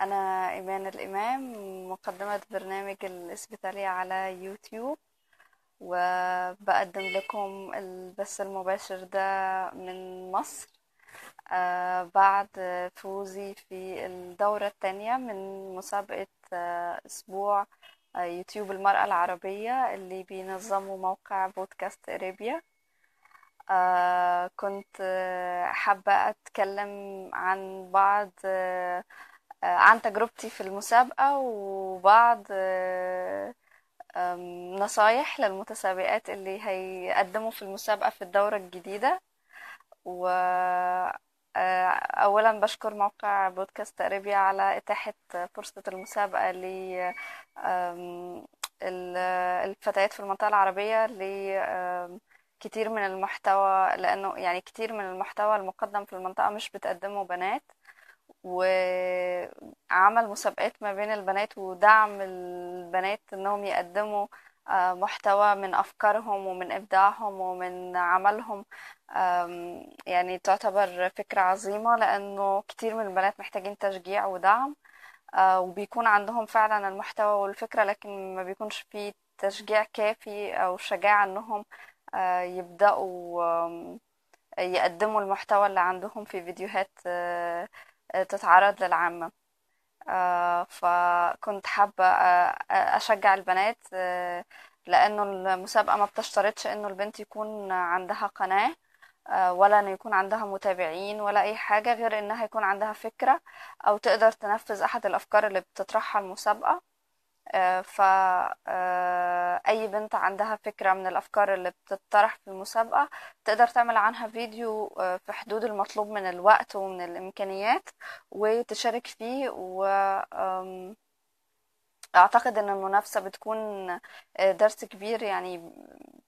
أنا إيمان الإمام مقدمة برنامج الإسبيتالية على يوتيوب وبقدم لكم البث المباشر ده من مصر آه، بعد فوزي في الدورة الثانية من مسابقة آه، أسبوع آه، يوتيوب المرأة العربية اللي بينظمه موقع بودكاست إريبيا كنت حابة أتكلم عن بعض عن تجربتي في المسابقة وبعض آه، نصايح للمتسابقات اللي هيقدموا في المسابقة في الدورة الجديدة و آه، أولا بشكر موقع بودكاست أريبيا على إتاحة فرصة المسابقة للفتيات في المنطقة العربية لكتير من المحتوى لأنه يعني كتير من المحتوى المقدم في المنطقة مش بتقدمه بنات وعمل مسابقات ما بين البنات ودعم البنات انهم يقدموا آه، محتوى من افكارهم ومن ابداعهم ومن عملهم يعني تعتبر فكرة عظيمة لانه كتير من البنات محتاجين تشجيع ودعم آه، وبيكون عندهم فعلا المحتوى والفكرة لكن ما بيكونش في تشجيع كافي او شجاعة انهم آه، يبدأوا يقدموا المحتوى اللي عندهم في فيديوهات تتعرض للعامة آه، فكنت حابة آه، أشجع البنات آه، لأنه المسابقة ما بتشترطش أنه البنت يكون عندها قناة ولا أن يكون عندها متابعين ولا أي حاجة غير أنها يكون عندها فكرة أو تقدر تنفذ أحد الأفكار اللي بتطرحها المسابقة آه، فأي آه، بنت عندها فكرة من الأفكار اللي بتطرح في المسابقة تقدر تعمل عنها فيديو آه، في حدود المطلوب من الوقت ومن الإمكانيات وتشارك فيه و أعتقد أن المنافسة بتكون درس كبير يعني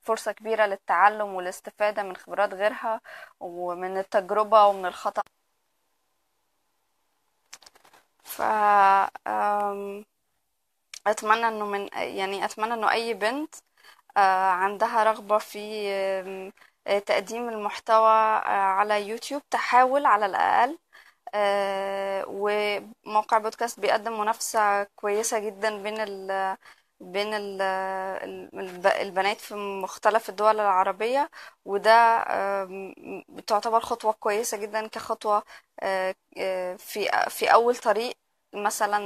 فرصة كبيرة للتعلم والاستفادة من خبرات غيرها ومن التجربة ومن الخطأ ف اتمنى انه من يعني اتمنى انه اي بنت آه، عندها رغبة في تقديم المحتوى آه، على يوتيوب تحاول على الأقل آه، وموقع بودكاست بيقدم منافسة كويسة جدا بين ال بين ال البنات في مختلف الدول العربية وده تعتبر خطوة كويسة جدا كخطوة في في أول طريق مثلا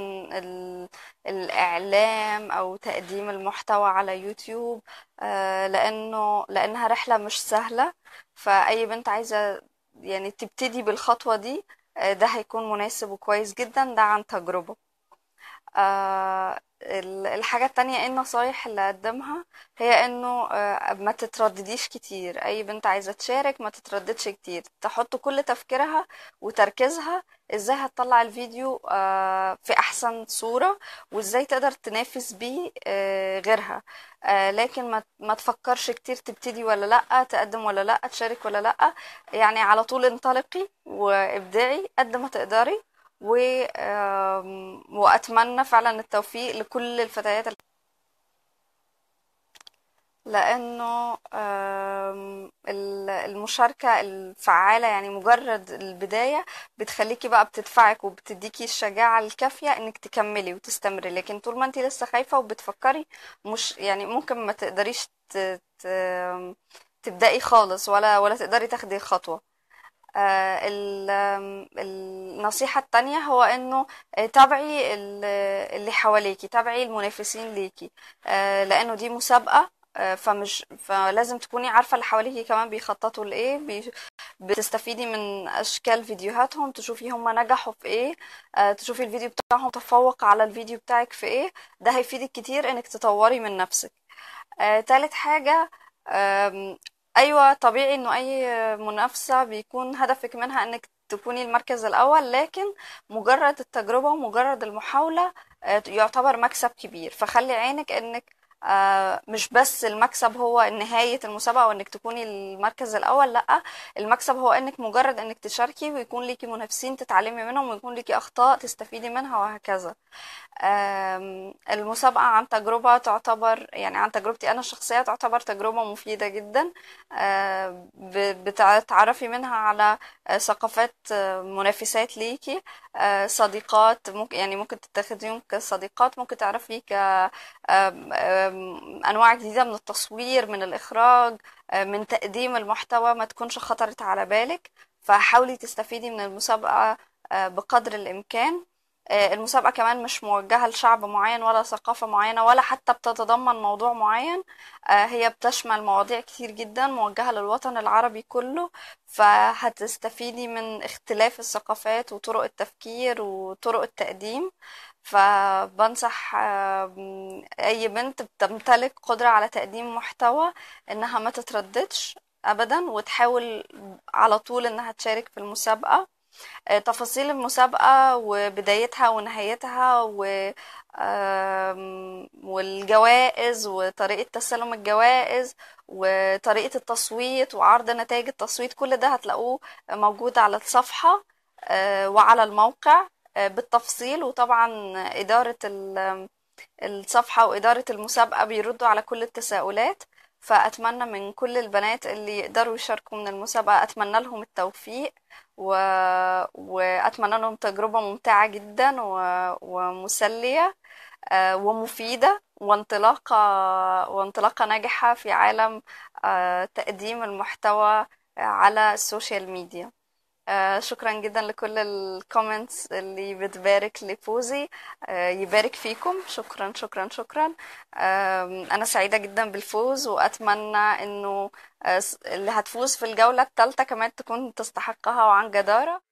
الإعلام أو تقديم المحتوى على يوتيوب آه، لأنه لأنها رحلة مش سهلة فأي بنت عايزة يعني تبتدي بالخطوة دي آه، ده هيكون مناسب وكويس جدا ده عن تجربة آه الحاجة التانية ايه النصايح اللي اقدمها هي انه آه ما تتردديش كتير اي بنت عايزة تشارك ما تترددش كتير تحط كل تفكيرها وتركيزها ازاي هتطلع الفيديو آه في احسن صورة وازاي تقدر تنافس بيه آه غيرها آه، لكن ما, ما تفكرش كتير تبتدي ولا لا تقدم ولا لا تشارك ولا لا يعني على طول انطلقي وابدعي قد ما تقدري و... واتمنى فعلا التوفيق لكل الفتيات لانه المشاركه الفعاله يعني مجرد البدايه بتخليكي بقى بتدفعك وبتديكي الشجاعه الكافيه انك تكملي وتستمري لكن طول ما انت لسه خايفه وبتفكري مش يعني ممكن ما تقدريش تبداي خالص ولا ولا تقدري تاخدي خطوه آه، النصيحة التانية هو انه آه، تابعي اللي حواليكي تابعي المنافسين ليكي آه، لانه دي مسابقة فمش فلازم تكوني عارفة اللي حواليكي كمان بيخططوا لإيه بي... بتستفيدي من أشكال فيديوهاتهم تشوفي هم نجحوا في إيه تشوفي الفيديو بتاعهم تفوق على الفيديو بتاعك في إيه ده هيفيدك كتير إنك تطوري من نفسك تالت حاجة ايوه طبيعي انه اي منافسه بيكون هدفك منها انك تكوني المركز الاول لكن مجرد التجربه ومجرد المحاوله آه، يعتبر مكسب كبير فخلي عينك انك آه، مش بس المكسب هو نهاية المسابقة وانك تكوني المركز الاول لا المكسب هو انك مجرد انك تشاركي ويكون ليكي منافسين تتعلمي منهم ويكون ليكي اخطاء تستفيدي منها وهكذا المسابقة عن تجربة تعتبر يعني عن تجربتي انا الشخصية تعتبر تجربة مفيدة جدا بتتعرفي منها على ثقافات منافسات ليكي صديقات ممكن يعني ممكن تتخذيهم كصديقات ممكن تعرفي ك انواع جديده من التصوير من الاخراج آه، من تقديم المحتوى ما تكونش خطرت على بالك فحاولي تستفيدي من المسابقه آه، بقدر الامكان آه، المسابقة كمان مش موجهة لشعب معين ولا ثقافة معينة ولا حتى بتتضمن موضوع معين هي بتشمل مواضيع كتير جدا موجهة للوطن العربي كله فهتستفيدي من اختلاف الثقافات وطرق التفكير وطرق التقديم فبنصح اي بنت بتمتلك قدرة على تقديم محتوى انها ما تترددش ابدا وتحاول على طول انها تشارك في المسابقة آه، تفاصيل المسابقة وبدايتها ونهايتها و والجوائز وطريقة تسلم الجوائز وطريقة التصويت وعرض نتائج التصويت كل ده هتلاقوه موجود على الصفحة آه، وعلى الموقع بالتفصيل وطبعا إدارة الصفحة وإدارة المسابقة بيردوا على كل التساؤلات فأتمنى من كل البنات اللي يقدروا يشاركوا من المسابقة أتمنى لهم التوفيق و... وأتمنى لهم تجربة ممتعة جدا و... ومسلية آه، ومفيدة وانطلاقة وانطلاقة ناجحة في عالم آه، تقديم المحتوى على السوشيال ميديا آه شكرا جدا لكل الكومنتس اللي بتبارك لفوزي آه يبارك فيكم شكرا شكرا شكرا آه انا سعيده جدا بالفوز واتمنى انه آه، اللي هتفوز في الجوله الثالثه كمان تكون تستحقها وعن جداره